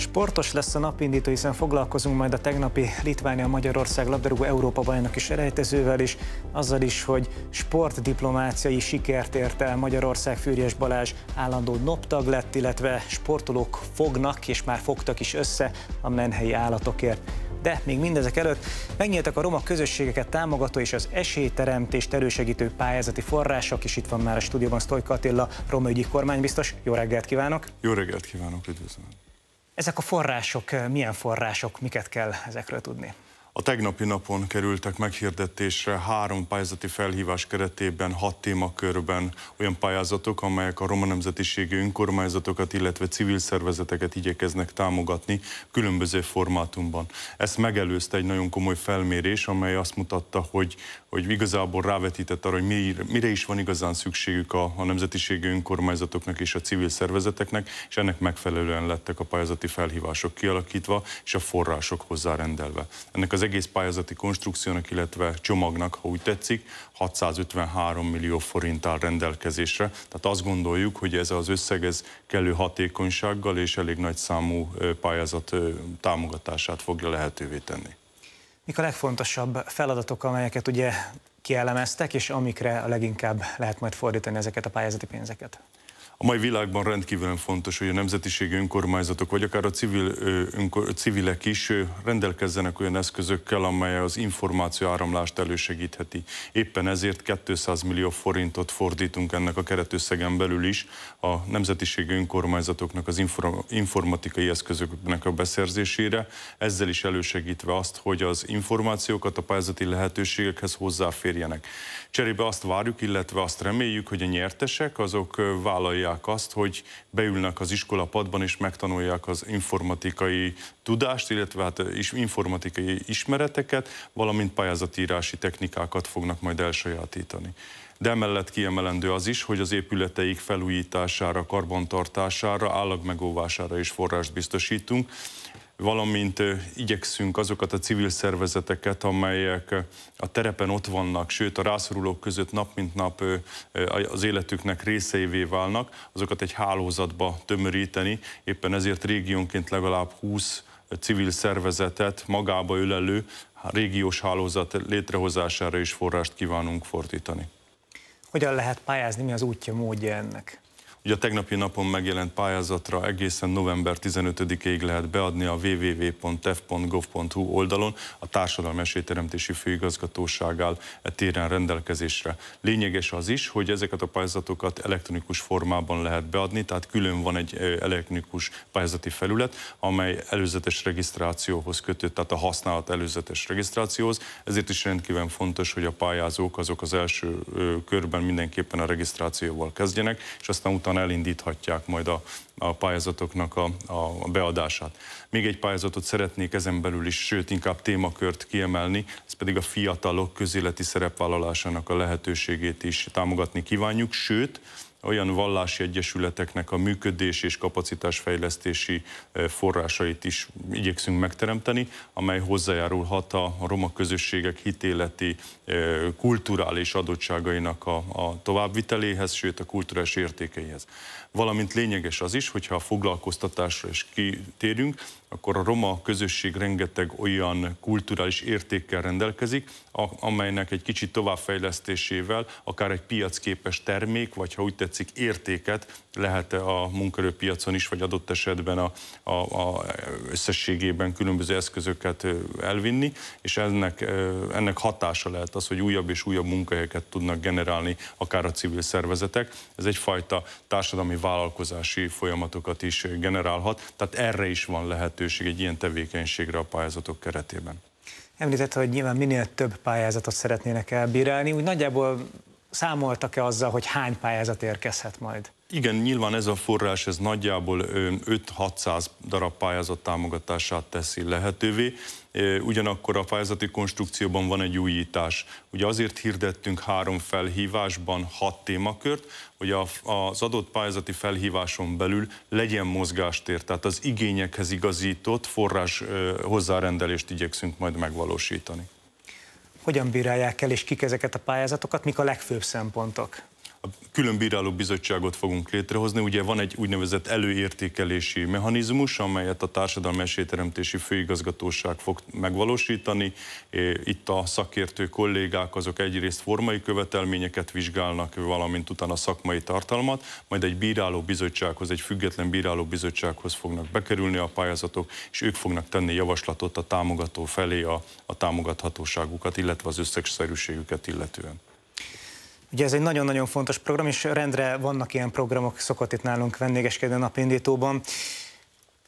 Sportos lesz a napindító, hiszen foglalkozunk majd a tegnapi Litvánia-Magyarország labdarúgó Európa bajnoki selejtezővel is, azzal is, hogy sportdiplomáciai sikert ért el Magyarország Fűrjes Balázs állandó noptag lett, illetve sportolók fognak és már fogtak is össze a menhelyi állatokért. De még mindezek előtt megnyíltak a roma közösségeket támogató és az esélyteremtést erősegítő pályázati források, és itt van már a stúdióban Sztolyka Attila, roma ügyi kormánybiztos. Jó reggelt kívánok! Jó reggelt kívánok, üdvözlöm! Ezek a források, milyen források, miket kell ezekről tudni? A tegnapi napon kerültek meghirdetésre három pályázati felhívás keretében, hat témakörben olyan pályázatok, amelyek a roma nemzetiségű önkormányzatokat, illetve civil szervezeteket igyekeznek támogatni különböző formátumban. Ezt megelőzte egy nagyon komoly felmérés, amely azt mutatta, hogy, hogy igazából rávetített arra, hogy mire, mire is van igazán szükségük a, a nemzetiségű önkormányzatoknak és a civil szervezeteknek, és ennek megfelelően lettek a pályázati felhívások kialakítva, és a források hozzárendelve. Ennek az az egész pályázati konstrukciónak, illetve csomagnak, ha úgy tetszik, 653 millió forint áll rendelkezésre. Tehát azt gondoljuk, hogy ez az összeg ez kellő hatékonysággal és elég nagy számú pályázat támogatását fogja lehetővé tenni. Mik a legfontosabb feladatok, amelyeket ugye kielemeztek, és amikre a leginkább lehet majd fordítani ezeket a pályázati pénzeket? A mai világban rendkívül fontos, hogy a nemzetiségi önkormányzatok, vagy akár a civil, önkor, civilek is rendelkezzenek olyan eszközökkel, amely az információ áramlást elősegítheti. Éppen ezért 200 millió forintot fordítunk ennek a keretösszegen belül is a nemzetiségi önkormányzatoknak az informatikai eszközöknek a beszerzésére, ezzel is elősegítve azt, hogy az információkat a pályázati lehetőségekhez hozzáférjenek. Cserébe azt várjuk, illetve azt reméljük, hogy a nyertesek azok vállalják gyakorolják azt, hogy beülnek az iskolapadban és megtanulják az informatikai tudást, illetve hát eh, is informatikai ismereteket, valamint pályázatírási technikákat fognak majd elsajátítani de emellett kiemelendő az is, hogy az épületeik felújítására, karbantartására, állagmegóvására is forrást biztosítunk, valamint igyekszünk azokat a civil szervezeteket, amelyek a terepen ott vannak, sőt a rászorulók között nap mint nap az életüknek részeivé válnak, azokat egy hálózatba tömöríteni, éppen ezért régiónként legalább 20 civil szervezetet magába ölelő régiós hálózat létrehozására is forrást kívánunk fordítani. Hogyan lehet pályázni, mi az útja, módja ennek? Ugye a tegnapi napon megjelent pályázatra egészen november 15-ig lehet beadni a www.tef.gov.hu oldalon a Társadalmi Esélyteremtési Főigazgatóságál e téren rendelkezésre. Lényeges az is, hogy ezeket a pályázatokat elektronikus formában lehet beadni, tehát külön van egy elektronikus pályázati felület, amely előzetes regisztrációhoz kötött, tehát a használat előzetes regisztrációhoz. Ezért is rendkívül fontos, hogy a pályázók azok az első körben mindenképpen a regisztrációval kezdjenek, és aztán utána nyugodtan elindíthatják majd a, a pályázatoknak a, a beadását. Még egy pályázatot szeretnék ezen belül is, sőt inkább témakört kiemelni, ez pedig a fiatalok közéleti szerepvállalásának a lehetőségét is támogatni kívánjuk, sőt, olyan vallási egyesületeknek a működés és kapacitásfejlesztési eh, forrásait is igyekszünk megteremteni, amely hozzájárulhat a roma közösségek hitéleti, eh, kulturális adottságainak a, a továbbviteléhez, sőt a kulturális értékeihez. Valamint lényeges az is, hogyha a foglalkoztatásra is kitérünk, akkor a roma közösség rengeteg olyan kulturális értékkel rendelkezik, amelynek egy kicsit továbbfejlesztésével akár egy piacképes termék, vagy ha úgy tett tetszik, értéket lehet a munkaerőpiacon is, vagy adott esetben a, a, a összességében különböző eszközöket elvinni, és ennek, ennek hatása lehet az, hogy újabb és újabb munkahelyeket tudnak generálni akár a civil szervezetek. Ez egyfajta társadalmi vállalkozási folyamatokat is generálhat, tehát erre is van lehetőség egy ilyen tevékenységre a pályázatok keretében. Említette, hogy nyilván minél több pályázatot szeretnének elbírálni, úgy nagyjából számoltak-e azzal, hogy hány pályázat érkezhet majd? Igen, nyilván ez a forrás ez nagyjából 5-600 darab pályázat támogatását teszi lehetővé. Ugyanakkor a pályázati konstrukcióban van egy újítás. Ugye azért hirdettünk három felhívásban hat témakört, hogy az adott pályázati felhíváson belül legyen mozgástér, tehát az igényekhez igazított forrás hozzárendelést igyekszünk majd megvalósítani. Hogyan bírálják el, és kik ezeket a pályázatokat, mik a legfőbb szempontok? a külön bíráló bizottságot fogunk létrehozni. Ugye van egy úgynevezett előértékelési mechanizmus, amelyet a Társadalmi Esélyteremtési Főigazgatóság fog megvalósítani. Itt a szakértő kollégák azok egyrészt formai követelményeket vizsgálnak, valamint utána szakmai tartalmat, majd egy bíráló bizottsághoz, egy független bíráló bizottsághoz fognak bekerülni a pályázatok, és ők fognak tenni javaslatot a támogató felé a, a támogathatóságukat, illetve az összegszerűségüket illetően. Ugye ez egy nagyon-nagyon fontos program, és rendre vannak ilyen programok, szokott itt nálunk vendégeskedni a napindítóban.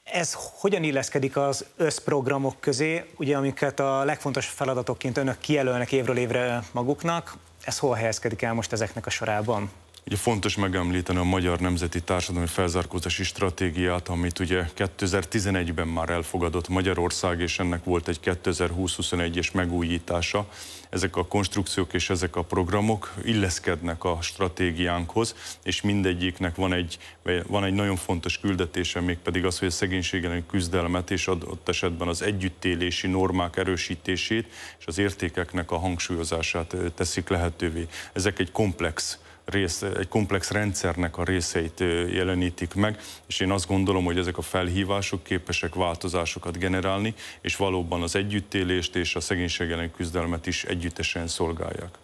Ez hogyan illeszkedik az összprogramok közé, ugye amiket a legfontos feladatokként önök kijelölnek évről évre maguknak, ez hol helyezkedik el most ezeknek a sorában? Ugye fontos megemlíteni a Magyar Nemzeti Társadalmi Felzárkózási Stratégiát, amit ugye 2011-ben már elfogadott Magyarország, és ennek volt egy 2020-21-es megújítása. Ezek a konstrukciók és ezek a programok illeszkednek a stratégiánkhoz, és mindegyiknek van egy, van egy nagyon fontos küldetése, mégpedig az, hogy a szegénység elleni küzdelmet és adott esetben az együttélési normák erősítését és az értékeknek a hangsúlyozását teszik lehetővé. Ezek egy komplex rész, egy komplex rendszernek a részeit jelenítik meg, és én azt gondolom, hogy ezek a felhívások képesek változásokat generálni, és valóban az együttélést és a szegénység elleni küzdelmet is együttesen szolgálják.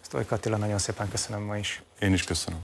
Sztolik Attila, nagyon szépen köszönöm ma is. Én is köszönöm.